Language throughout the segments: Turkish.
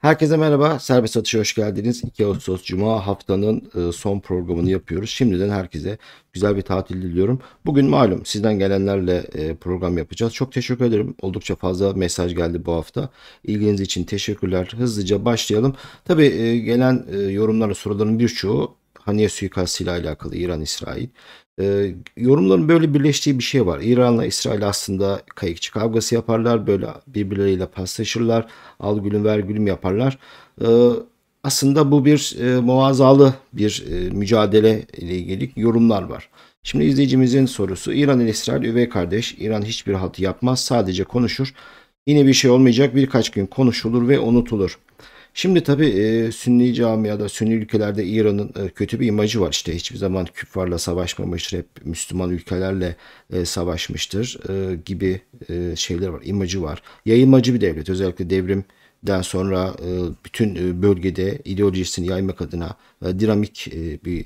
Herkese merhaba. Serbest Satış'a hoş geldiniz. 2 Ağustos Cuma haftanın e, son programını yapıyoruz. Şimdiden herkese güzel bir tatil diliyorum. Bugün malum sizden gelenlerle e, program yapacağız. Çok teşekkür ederim. Oldukça fazla mesaj geldi bu hafta. İlginiz için teşekkürler. Hızlıca başlayalım. Tabii e, gelen yorumların soruların birçoğu Haniye suikastıyla alakalı İran-İsrail. E, yorumların böyle birleştiği bir şey var. İran'la İsrail aslında kayıkçı kavgası yaparlar. Böyle birbirleriyle paslaşırlar. Al gülüm ver gülüm yaparlar. E, aslında bu bir e, muazzalı bir e, mücadele ile ilgili yorumlar var. Şimdi izleyicimizin sorusu İran ile İsrail üvey kardeş. İran hiçbir hatı yapmaz sadece konuşur. Yine bir şey olmayacak birkaç gün konuşulur ve unutulur. Şimdi tabii e, Sünni camiada, Sünni ülkelerde İran'ın e, kötü bir imajı var. İşte hiçbir zaman küffarla savaşmamıştır, hep Müslüman ülkelerle e, savaşmıştır e, gibi e, şeyler var, imajı var. Yayılmacı bir devlet, özellikle devrim den sonra e, bütün e, bölgede ideolojisini yaymak adına e, dinamik bir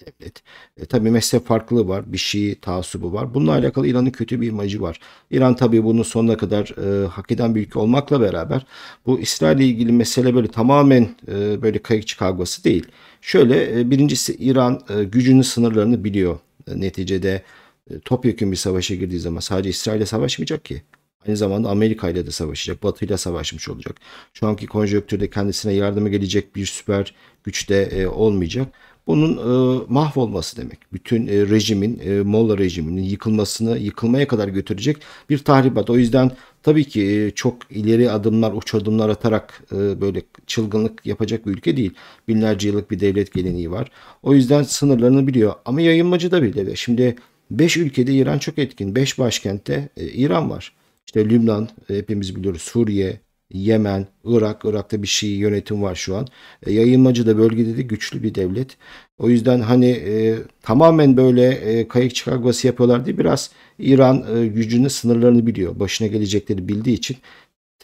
devlet. E, tabii mezhep farklılığı var, bir Şii taassubu var. Bununla alakalı İran'ın kötü bir imajı var. İran tabii bunu sonuna kadar e, hak eden bir ülke olmakla beraber bu İsrail ile ilgili mesele böyle tamamen e, böyle kayıkçı kavgası değil. Şöyle e, birincisi İran e, gücünün sınırlarını biliyor. E, neticede e, topyekun bir savaşa girdiği zaman sadece İsrail ile savaşmayacak ki. Aynı zamanda Amerika ile de savaşacak. Batı ile savaşmış olacak. Şu anki konjöktürde kendisine yardıma gelecek bir süper güç de e, olmayacak bunun e, mahvolması demek. Bütün e, rejimin, e, Molla rejiminin yıkılmasını, yıkılmaya kadar götürecek bir tahribat. O yüzden tabii ki e, çok ileri adımlar, uç adımlar atarak e, böyle çılgınlık yapacak bir ülke değil. Binlerce yıllık bir devlet geleneği var. O yüzden sınırlarını biliyor. Ama yayınmacı da bile. Şimdi 5 ülkede İran çok etkin. 5 başkentte e, İran var. İşte Lübnan hepimiz biliyoruz. Suriye, Yemen, Irak, Irak'ta bir şey yönetim var şu an. E, yayılmacı da bölgede de güçlü bir devlet. O yüzden hani e, tamamen böyle e, kayık çıkargası yapıyorlar diye biraz İran e, gücünün sınırlarını biliyor. Başına gelecekleri bildiği için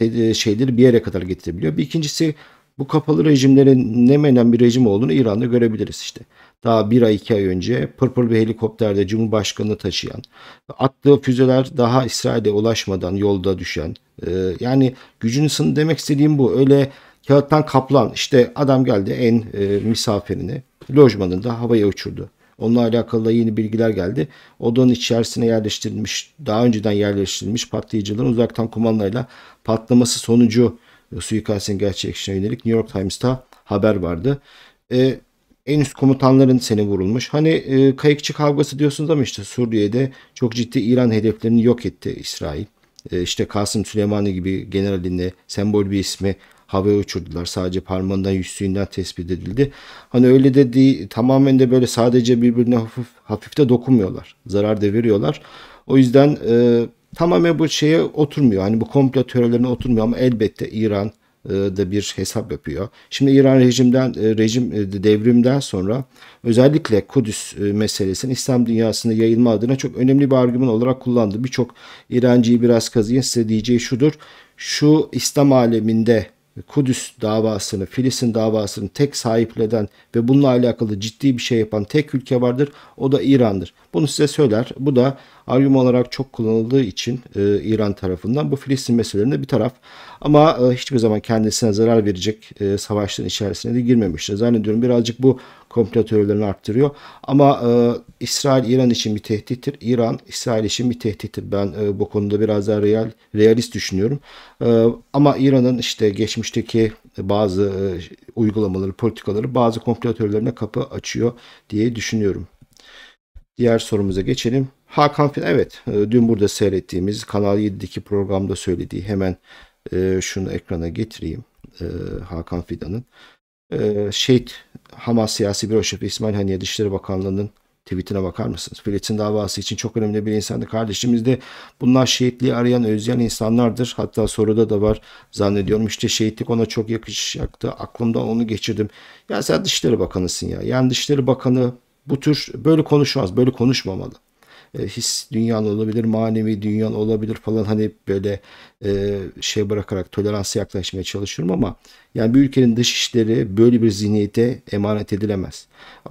e, şeyleri bir yere kadar getirebiliyor. Bir ikincisi bu kapalı rejimlerin ne menen bir rejim olduğunu İran'da görebiliriz işte daha bir ay iki ay önce pırpır bir helikopterde Cumhurbaşkanını taşıyan, attığı füzeler daha İsrail'e ulaşmadan yolda düşen. E, yani gücünün, demek istediğim bu. Öyle kağıttan kaplan işte adam geldi en e, misafirini lojmanında havaya uçurdu. Onunla alakalı da yeni bilgiler geldi. Odanın içerisine yerleştirilmiş, daha önceden yerleştirilmiş patlayıcıların uzaktan kumandayla patlaması sonucu suikastin gerçekleştiğine yönelik New York Times'ta haber vardı. E, en üst komutanların seni vurulmuş. Hani e, kayıkçı kavgası diyorsunuz ama işte Suriye'de çok ciddi İran hedeflerini yok etti İsrail. E, işte Kasım Süleymani gibi generaline sembol bir ismi havaya uçurdular. Sadece parmağından yüzsüğünden tespit edildi. Hani öyle de değil, tamamen de böyle sadece birbirine hafif, hafif de dokunmuyorlar. Zarar da veriyorlar. O yüzden e, tamamen bu şeye oturmuyor. Hani bu komplo teorilerine oturmuyor ama elbette İran, e, da bir hesap yapıyor. Şimdi İran rejimden e, rejim e, devrimden sonra özellikle Kudüs meselesini İslam dünyasında yayılma adına çok önemli bir argüman olarak kullandı. Birçok İranciyi biraz kazıyın size diyeceği şudur. Şu İslam aleminde Kudüs davasını, Filistin davasını tek sahipleden ve bununla alakalı ciddi bir şey yapan tek ülke vardır. O da İran'dır. Bunu size söyler. Bu da argüman olarak çok kullanıldığı için e, İran tarafından bu Filistin meselelerinde bir taraf. Ama e, hiçbir zaman kendisine zarar verecek e, savaşların içerisine de girmemiştir. Zannediyorum birazcık bu komplo teorilerini arttırıyor. Ama e, İsrail İran için bir tehdittir. İran İsrail için bir tehdittir. Ben e, bu konuda biraz daha real realist düşünüyorum. E, ama İran'ın işte geçmişteki bazı e, uygulamaları, politikaları bazı komplo teorilerine kapı açıyor diye düşünüyorum. Diğer sorumuza geçelim. Hakan Fidan evet e, dün burada seyrettiğimiz Kanal 7'deki programda söylediği hemen e, şunu ekrana getireyim e, Hakan Fidan'ın. E, şehit Hamas siyasi bir şefi İsmail Haniye Dışişleri Bakanlığı'nın tweetine bakar mısınız? Filistin davası için çok önemli bir insandı. Kardeşimiz de bunlar şehitliği arayan, özleyen insanlardır. Hatta soruda da var zannediyorum işte şehitlik ona çok yakışacaktı. Aklımdan onu geçirdim. Ya sen Dışişleri Bakanısın ya. Yani Dışişleri Bakanı bu tür böyle konuşmaz, böyle konuşmamalı. E, his dünyalı olabilir, manevi dünyalı olabilir falan hani böyle e, şey bırakarak toleransa yaklaşmaya çalışıyorum ama yani bir ülkenin dış işleri böyle bir zihniyete emanet edilemez.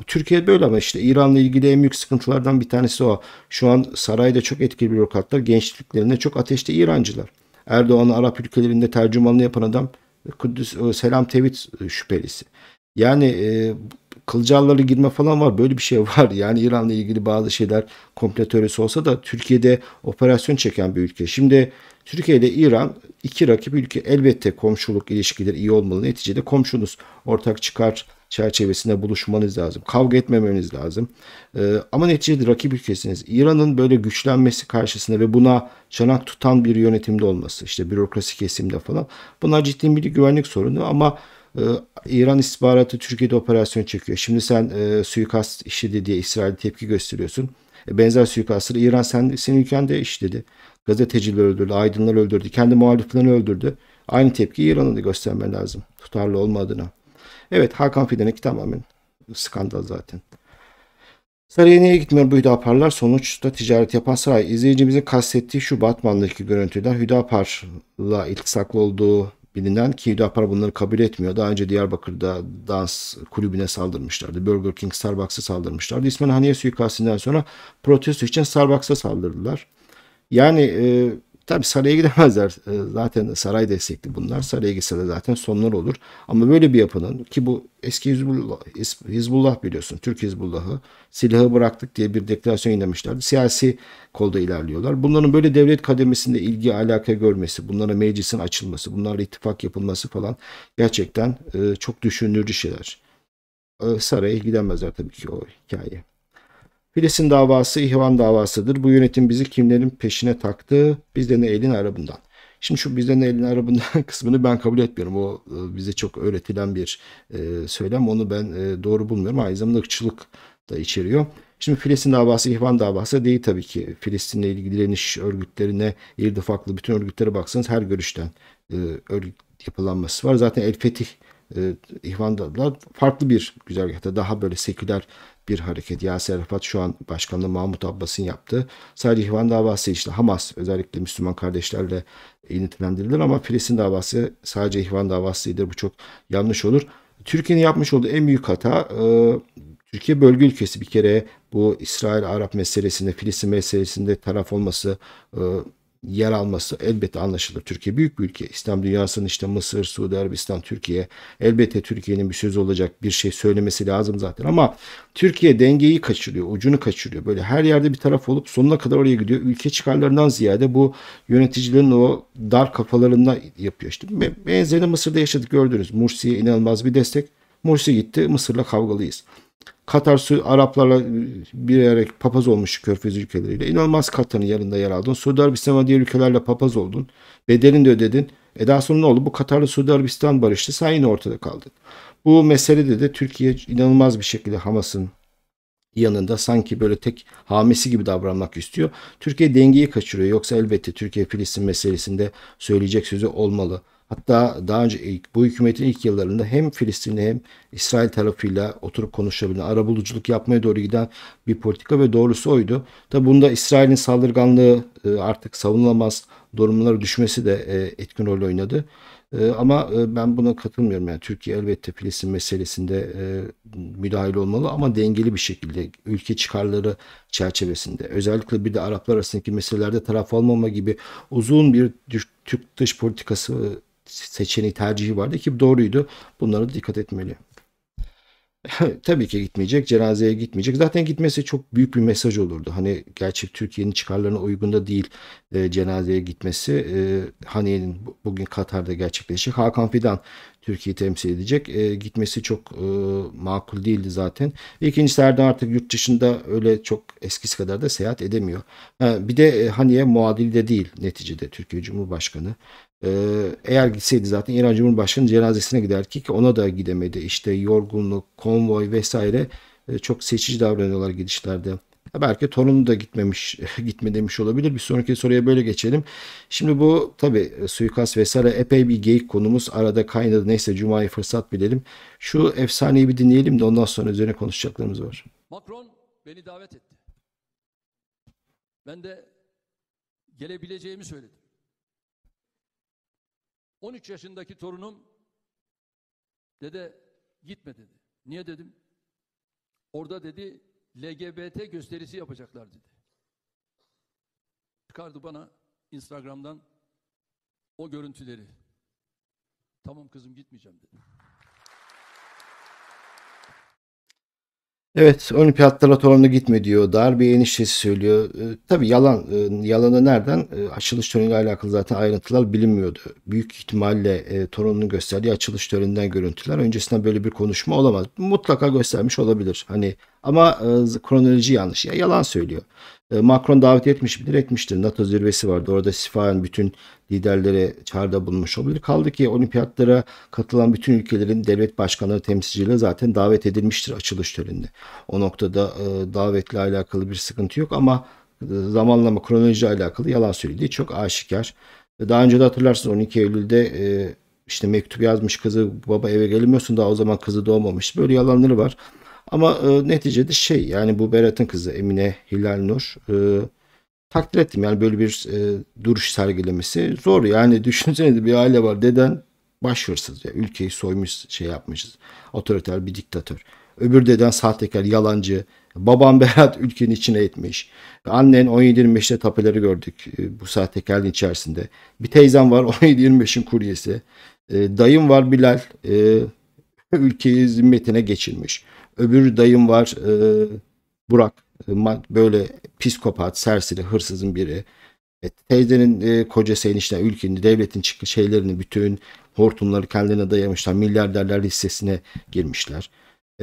Türkiye böyle ama işte İran'la ilgili en büyük sıkıntılardan bir tanesi o. Şu an sarayda çok etkili bürokratlar, gençliklerinde çok ateşte İrancılar. Erdoğan'ın Arap ülkelerinde tercümanlığı yapan adam Kudüs selam Tevit şüphelisi. Yani e, Kılcalları girme falan var. Böyle bir şey var. Yani İran'la ilgili bazı şeyler komple teorisi olsa da Türkiye'de operasyon çeken bir ülke. Şimdi Türkiye ile İran iki rakip ülke. Elbette komşuluk ilişkileri iyi olmalı. Neticede komşunuz ortak çıkar çerçevesinde buluşmanız lazım. Kavga etmemeniz lazım. Ee, ama neticede rakip ülkesiniz. İran'ın böyle güçlenmesi karşısında ve buna çanak tutan bir yönetimde olması, işte bürokrasi kesimde falan. Bunlar ciddi bir güvenlik sorunu ama ee, İran istihbaratı Türkiye'de operasyon çekiyor. Şimdi sen e, suikast işledi diye İsrail'e tepki gösteriyorsun. E, benzer suikastları İran sen, senin ülkende işledi. Gazeteciler öldürdü, aydınlar öldürdü, kendi muhaliflerini öldürdü. Aynı tepki İran'a da göstermen lazım. Tutarlı olma adına. Evet Hakan Fidan'ınki tamamen skandal zaten. Saray'a niye gitmiyor bu Hüdaparlar? Sonuçta ticaret yapan saray. İzleyicimizin kastettiği şu Batman'daki görüntüler Hüdapar'la iltisaklı olduğu bilinen ki Hüdapar bunları kabul etmiyor. Daha önce Diyarbakır'da dans kulübüne saldırmışlardı. Burger King Starbucks'a saldırmışlardı. İsmail Haniye suikastinden sonra protesto için Starbucks'a saldırdılar. Yani e, Tabi saraya gidemezler. Ee, zaten saray destekli bunlar. Saraya gitse de zaten sonlar olur. Ama böyle bir yapının ki bu eski Hizbullah, Hizbullah biliyorsun. Türk Hizbullah'ı silahı bıraktık diye bir deklarasyon yayınlamışlardı. Siyasi kolda ilerliyorlar. Bunların böyle devlet kademesinde ilgi alaka görmesi, bunlara meclisin açılması, bunlarla ittifak yapılması falan gerçekten e, çok düşünülür şeyler. Ee, saraya gidemezler tabii ki o hikaye. Filistin davası ihvan davasıdır. Bu yönetim bizi kimlerin peşine taktı? Bizden elin arabından. Şimdi şu bizden elin arabından kısmını ben kabul etmiyorum. O e, bize çok öğretilen bir e, söylem. Onu ben e, doğru bulmuyorum. Aynı zamanda da içeriyor. Şimdi Filistin davası ihvan davası değil tabii ki. Filistin'le ilgili direniş örgütlerine, farklı bütün örgütlere baksanız her görüşten e, örgüt yapılanması var. Zaten El Fetih e, ihvandalar farklı bir güzergahta daha böyle seküler bir hareket. Yasir Arafat şu an başkanlığı Mahmut Abbas'ın yaptığı Sadece İhvan davası işte Hamas özellikle Müslüman kardeşlerle nitelendirilir ama Filistin davası sadece İhvan davasıydır. Bu çok yanlış olur. Türkiye'nin yapmış olduğu en büyük hata e, Türkiye bölge ülkesi bir kere bu İsrail-Arap meselesinde, Filistin meselesinde taraf olması e, yer alması elbette anlaşılır. Türkiye büyük bir ülke. İslam dünyasının işte Mısır, Suudi Arabistan, Türkiye elbette Türkiye'nin bir söz olacak bir şey söylemesi lazım zaten. Ama Türkiye dengeyi kaçırıyor, ucunu kaçırıyor. Böyle her yerde bir taraf olup sonuna kadar oraya gidiyor. Ülke çıkarlarından ziyade bu yöneticilerin o dar kafalarında yapıyor. İşte benzerini Mısır'da yaşadık gördünüz. Mursi'ye inanılmaz bir destek. Morsi gitti Mısır'la kavgalıyız. Katar su Araplarla e, birerek papaz olmuş körfez ülkeleriyle. inanılmaz Katar'ın yanında yer aldın. Suudi Arabistan'a diğer ülkelerle papaz oldun. Bedelini de ödedin. E daha sonra ne oldu? Bu Katar'la Suudi Arabistan barıştı. Sen yine ortada kaldın. Bu meselede de Türkiye inanılmaz bir şekilde Hamas'ın yanında sanki böyle tek hamisi gibi davranmak istiyor. Türkiye dengeyi kaçırıyor. Yoksa elbette Türkiye Filistin meselesinde söyleyecek sözü olmalı. Hatta daha önce ilk, bu hükümetin ilk yıllarında hem Filistinli hem İsrail tarafıyla oturup konuşabilen, arabuluculuk yapmaya doğru giden bir politika ve doğrusu oydu. Tabi bunda İsrail'in saldırganlığı e, artık savunulamaz durumlara düşmesi de e, etkin rol oynadı. E, ama ben buna katılmıyorum. Yani Türkiye elbette Filistin meselesinde müdahil olmalı ama dengeli bir şekilde ülke çıkarları çerçevesinde. Özellikle bir de Araplar arasındaki meselelerde taraf olmama gibi uzun bir Türk dış politikası seçeneği tercihi vardı ki doğruydu. Bunlara dikkat etmeli. Tabii ki gitmeyecek. Cenazeye gitmeyecek. Zaten gitmesi çok büyük bir mesaj olurdu. Hani gerçek Türkiye'nin çıkarlarına uygun da değil e, cenazeye gitmesi. E, Haniye'nin bugün Katar'da gerçekleşecek. Hakan Fidan Türkiye'yi temsil edecek. E, gitmesi çok e, makul değildi zaten. Ve ikincisi Erdoğan artık yurt dışında öyle çok eskisi kadar da seyahat edemiyor. Ha, e, bir de e, Haniye muadil de değil neticede Türkiye Cumhurbaşkanı. Ee, eğer gitseydi zaten İran Cumhurbaşkanı cenazesine giderdi ki ona da gidemedi. İşte yorgunluk, konvoy vesaire e, çok seçici davranıyorlar gidişlerde. belki torunu da gitmemiş, gitme demiş olabilir. Bir sonraki soruya böyle geçelim. Şimdi bu tabi e, suikast vesaire epey bir geyik konumuz. Arada kaynadı neyse Cuma'yı fırsat bilelim. Şu efsaneyi bir dinleyelim de ondan sonra üzerine konuşacaklarımız var. Macron beni davet etti. Ben de gelebileceğimi söyledim. 13 yaşındaki torunum dede gitme dedi. Niye dedim? Orada dedi LGBT gösterisi yapacaklar dedi. Çıkardı bana Instagram'dan o görüntüleri. Tamam kızım gitmeyeceğim dedi. Evet, olimpiyatlara torunlu gitme diyor. dar bir eniştesi söylüyor. E, tabii yalan. E, yalanı nereden? E, açılış töreniyle alakalı zaten ayrıntılar bilinmiyordu. Büyük ihtimalle e, torununun gösterdiği açılış töreninden görüntüler. Öncesinden böyle bir konuşma olamaz. Mutlaka göstermiş olabilir. Hani ama e, kronoloji yanlış. Ya, yalan söylüyor. E, Macron davet etmiş midir? Etmiştir. NATO zirvesi vardı. Orada sifahen bütün liderlere çağrıda bulunmuş olabilir. Kaldı ki olimpiyatlara katılan bütün ülkelerin devlet başkanları temsilcileri zaten davet edilmiştir açılış töreninde. O noktada e, davetle alakalı bir sıkıntı yok ama e, zamanlama kronoloji alakalı yalan söylediği çok aşikar. E, daha önce de hatırlarsınız 12 Eylül'de e, işte mektup yazmış kızı baba eve gelmiyorsun daha o zaman kızı doğmamış. Böyle yalanları var. Ama e, neticede şey yani bu Berat'ın kızı Emine Hilal Nur e, takdir ettim. Yani böyle bir e, duruş sergilemesi zor. Yani düşünsene de bir aile var. Deden baş hırsız. Yani ülkeyi soymuş şey yapmışız. Otoriter bir diktatör. Öbür deden sahtekar, yalancı. Babam Berat ülkenin içine etmiş. Annen 17-25'te tapeleri gördük e, bu sahtekarlığın içerisinde. Bir teyzem var 17-25'in kuryesi. E, dayım var Bilal. E, ülkeyi zimmetine geçirmiş. Öbür dayım var e, Burak. E, böyle psikopat, serseri, hırsızın biri. E, teyzenin e, kocası enişte ülkenin devletin çıkı şeylerini bütün hortumları kendine dayamışlar. Milyarderler listesine girmişler.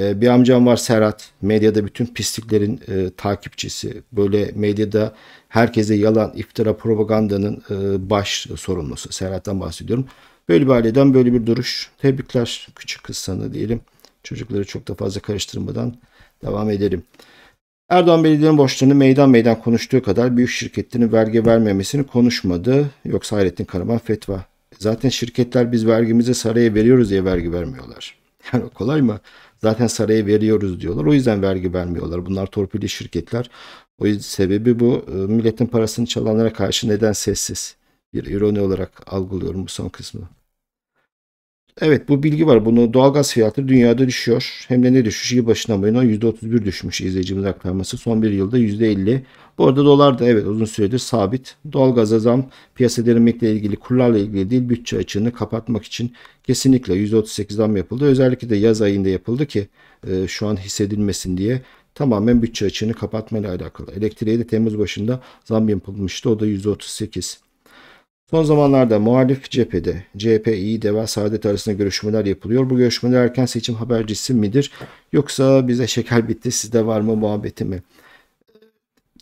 E, bir amcam var Serhat. Medyada bütün pisliklerin e, takipçisi. Böyle medyada herkese yalan, iftira, propagandanın e, baş sorumlusu. Serhat'tan bahsediyorum. Böyle bir aileden böyle bir duruş. Tebrikler küçük kız sana diyelim. Çocukları çok da fazla karıştırmadan devam edelim. Erdoğan belediyenin boşluğunu meydan meydan konuştuğu kadar büyük şirketlerin vergi vermemesini konuşmadı. Yoksa Hayrettin Karaman fetva. Zaten şirketler biz vergimizi saraya veriyoruz diye vergi vermiyorlar. Yani kolay mı? Zaten saraya veriyoruz diyorlar. O yüzden vergi vermiyorlar. Bunlar torpilli şirketler. O yüzden sebebi bu. Ee, milletin parasını çalanlara karşı neden sessiz? Bir ironi olarak algılıyorum bu son kısmı. Evet bu bilgi var. Bunu doğalgaz fiyatları dünyada düşüyor. Hem de ne düşüş? Yılbaşından başına yana %31 düşmüş izleyicimiz aktarması. Son bir yılda %50. Bu arada dolar da evet uzun süredir sabit. Doğalgaz zam piyasa derinmekle ilgili kurlarla ilgili değil bütçe açığını kapatmak için kesinlikle %38 zam yapıldı. Özellikle de yaz ayında yapıldı ki e, şu an hissedilmesin diye tamamen bütçe açığını kapatmayla alakalı. Elektriğe de Temmuz başında zam yapılmıştı. O da %38. Son zamanlarda muhalif cephede CHP-İyi Deva Saadet arasında görüşmeler yapılıyor. Bu görüşmeler erken seçim habercisi midir? Yoksa bize şeker bitti sizde var mı muhabbeti mi?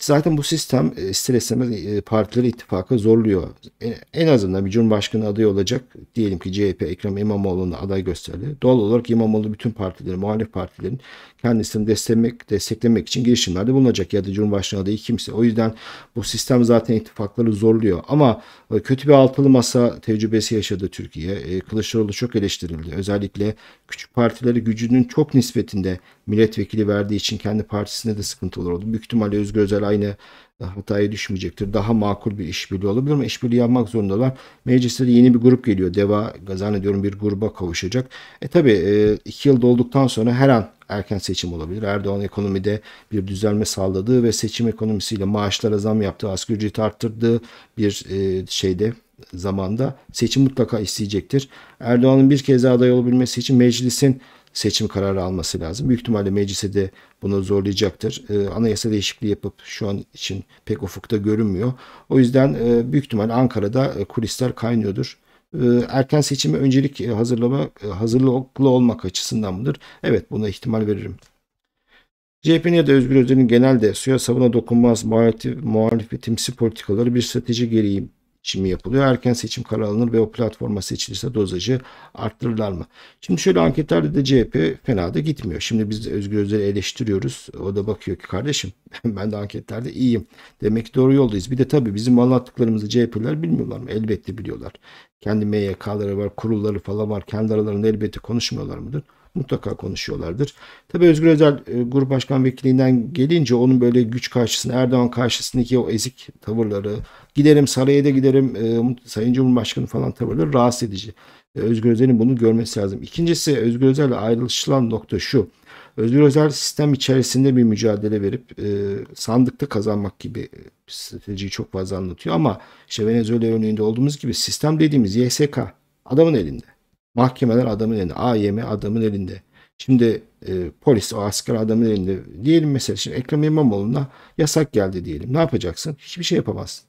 Zaten bu sistem e, ister istemez e, partileri ittifaka zorluyor. E, en azından bir cumhurbaşkanı adayı olacak. Diyelim ki CHP Ekrem İmamoğlu'na aday gösterdi. Doğal olarak İmamoğlu bütün partilerin, muhalif partilerin kendisini desteklemek, desteklemek için girişimlerde bulunacak. Ya da cumhurbaşkanı adayı kimse. O yüzden bu sistem zaten ittifakları zorluyor. Ama kötü bir altılı masa tecrübesi yaşadı Türkiye. Kılıçdaroğlu çok eleştirildi. Özellikle küçük partileri gücünün çok nispetinde milletvekili verdiği için kendi partisinde de sıkıntılar oldu. Büyük ihtimalle Özgür Özel aynı e, hataya düşmeyecektir. Daha makul bir işbirliği olabilir ama işbirliği yapmak zorundalar. Mecliste de yeni bir grup geliyor. Deva ediyorum bir gruba kavuşacak. E tabi e, iki yıl dolduktan sonra her an erken seçim olabilir. Erdoğan ekonomide bir düzelme sağladığı ve seçim ekonomisiyle maaşlara zam yaptığı, asgari ücreti arttırdığı bir e, şeyde zamanda seçim mutlaka isteyecektir. Erdoğan'ın bir kez daha aday olabilmesi için meclisin seçim kararı alması lazım. Büyük ihtimalle meclise de bunu zorlayacaktır. E, anayasa değişikliği yapıp şu an için pek ufukta görünmüyor. O yüzden e, büyük ihtimal Ankara'da e, kulisler kaynıyordur ee, erken seçimi öncelik e, hazırlama e, hazırlıklı olmak açısından mıdır? Evet buna ihtimal veririm. CHP'nin ya da Özgür Özel'in genelde suya sabuna dokunmaz muhalif ve muhalefetimsi politikaları bir strateji gereği seçimi yapılıyor. Erken seçim kararı alınır ve o platforma seçilirse dozajı arttırırlar mı? Şimdi şöyle anketlerde de CHP fena da gitmiyor. Şimdi biz Özgür Özel'i eleştiriyoruz. O da bakıyor ki kardeşim ben de anketlerde iyiyim. Demek ki doğru yoldayız. Bir de tabii bizim anlattıklarımızı CHP'ler bilmiyorlar mı? Elbette biliyorlar. Kendi MYK'ları var, kurulları falan var. Kendi aralarında elbette konuşmuyorlar mıdır? mutlaka konuşuyorlardır. Tabii Özgür Özel e, grup başkan vekilinden gelince onun böyle güç karşısında Erdoğan karşısındaki o ezik tavırları giderim saraya da giderim e, Sayın Cumhurbaşkanı falan tavırları rahatsız edici. E, Özgür Özel'in bunu görmesi lazım. İkincisi Özgür Özel ile ayrılışılan nokta şu. Özgür Özel sistem içerisinde bir mücadele verip e, sandıkta kazanmak gibi stratejiyi çok fazla anlatıyor ama işte Venezuela örneğinde olduğumuz gibi sistem dediğimiz YSK adamın elinde. Mahkemeler adamın elinde. AYM adamın elinde. Şimdi e, polis o asker adamın elinde. Diyelim mesela şimdi Ekrem İmamoğlu'na yasak geldi diyelim. Ne yapacaksın? Hiçbir şey yapamazsın.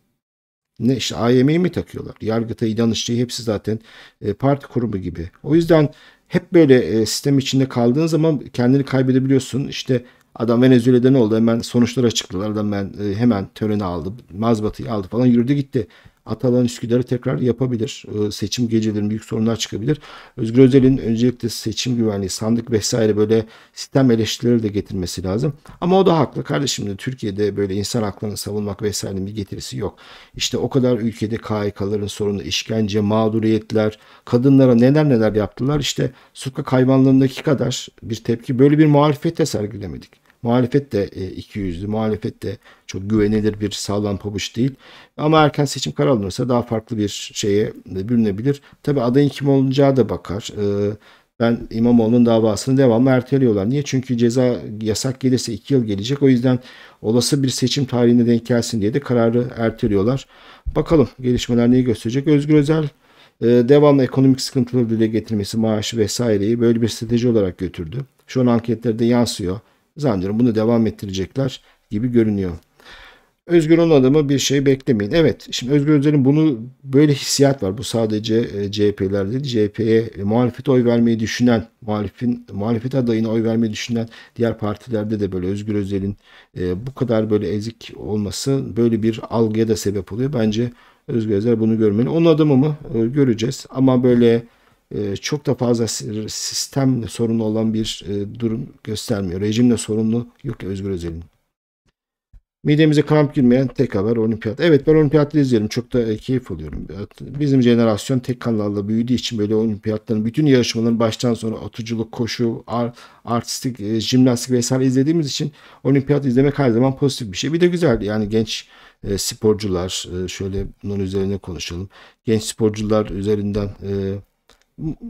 Ne işte AYM'yi mi takıyorlar? Yargıtay'ı, Danıştay'ı hepsi zaten e, parti kurumu gibi. O yüzden hep böyle e, sistem içinde kaldığın zaman kendini kaybedebiliyorsun. İşte adam Venezuela'da ne oldu? Hemen sonuçlar açıkladılar. Adam ben, e, hemen töreni aldı. Mazbatayı aldı falan yürüdü gitti atılan Üsküdar'ı tekrar yapabilir. Ee, seçim gecelerinde büyük sorunlar çıkabilir. Özgür Özel'in öncelikle seçim güvenliği, sandık vesaire böyle sistem eleştirileri de getirmesi lazım. Ama o da haklı. Kardeşim de Türkiye'de böyle insan haklarını savunmak vesairenin bir getirisi yok. İşte o kadar ülkede KHK'ların sorunu, işkence, mağduriyetler, kadınlara neler neler yaptılar. İşte sokak hayvanlarındaki kadar bir tepki böyle bir muhalefet de sergilemedik. Muhalefet de e, iki yüzlü, muhalefet de çok güvenilir bir sağlam pabuç değil. Ama erken seçim karar alınırsa daha farklı bir şeye bürünebilir. Tabi adayın kim olacağı da bakar. E, ben İmamoğlu'nun davasını devamlı erteliyorlar. Niye? Çünkü ceza yasak gelirse 2 yıl gelecek. O yüzden olası bir seçim tarihine denk gelsin diye de kararı erteliyorlar. Bakalım gelişmeler neyi gösterecek. Özgür Özel e, devamlı ekonomik sıkıntıları dile getirmesi, maaşı vesaireyi böyle bir strateji olarak götürdü. Şu an anketlerde yansıyor. Zannediyorum bunu devam ettirecekler gibi görünüyor. Özgür onun adamı bir şey beklemeyin. Evet şimdi Özgür Özel'in bunu böyle hissiyat var. Bu sadece e, CHP'ler değil. CHP'ye muhalefete oy vermeyi düşünen, muhalefin, muhalefet adayına oy vermeyi düşünen diğer partilerde de böyle Özgür Özel'in e, bu kadar böyle ezik olması böyle bir algıya da sebep oluyor. Bence Özgür Özel bunu görmeli. Onun adamı mı? E, göreceğiz. Ama böyle e, çok da fazla sistemle sorunlu olan bir e, durum göstermiyor. Rejimle sorunlu yok ya Özgür Özel'in. Midemize kamp girmeyen tek haber olimpiyat. Evet ben olimpiyatları izliyorum. Çok da e, keyif alıyorum. Bizim jenerasyon tek kanallarla büyüdüğü için böyle olimpiyatların bütün yarışmaların baştan sona atıcılık, koşu, artistik, jimnastik vesaire izlediğimiz için olimpiyat izlemek her zaman pozitif bir şey. Bir de güzel yani genç sporcular şöyle bunun üzerine konuşalım. Genç sporcular üzerinden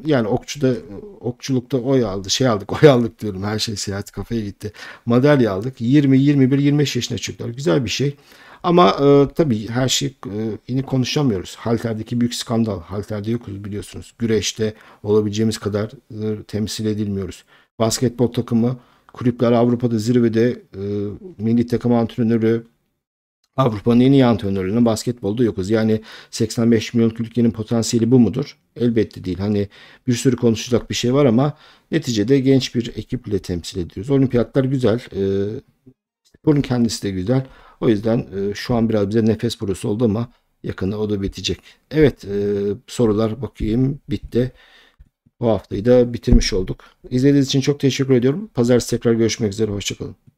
yani okçuda okçulukta oy aldı şey aldık oy aldık diyorum her şey seyahat kafaya gitti madalya aldık 20 21 25 yaşına çıktılar güzel bir şey ama e, tabii her şey e, yine konuşamıyoruz. Halter'deki büyük skandal. Halter'de yokuz biliyorsunuz. Güreşte olabileceğimiz kadar e, temsil edilmiyoruz. Basketbol takımı kulüpler Avrupa'da zirvede e, milli takım antrenörü Avrupa'nın en iyi antrenörlerine basketbolda yokuz. Yani 85 milyon ülkenin potansiyeli bu mudur? Elbette değil. Hani bir sürü konuşacak bir şey var ama neticede genç bir ekiple temsil ediyoruz. Olimpiyatlar güzel. E, sporun kendisi de güzel. O yüzden e, şu an biraz bize nefes borusu oldu ama yakında o da bitecek. Evet e, sorular bakayım bitti. Bu haftayı da bitirmiş olduk. İzlediğiniz için çok teşekkür ediyorum. Pazartesi tekrar görüşmek üzere. Hoşçakalın.